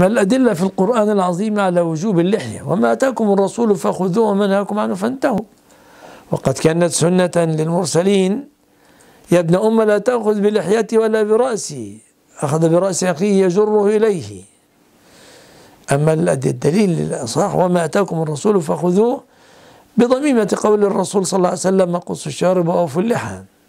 ما الأدلة في القرآن العظيم على وجوب اللحية وما أتاكم الرسول فخذوه وما نهاكم عنه فانتهوا وقد كانت سنة للمرسلين يا ابن أم لا تأخذ بلحيتي ولا برأسي أخذ برأس أخيه يجره إليه أما الدليل الأصح وما أتاكم الرسول فخذوه بضميمة قول الرسول صلى الله عليه وسلم قص الشارب وأوفوا اللحى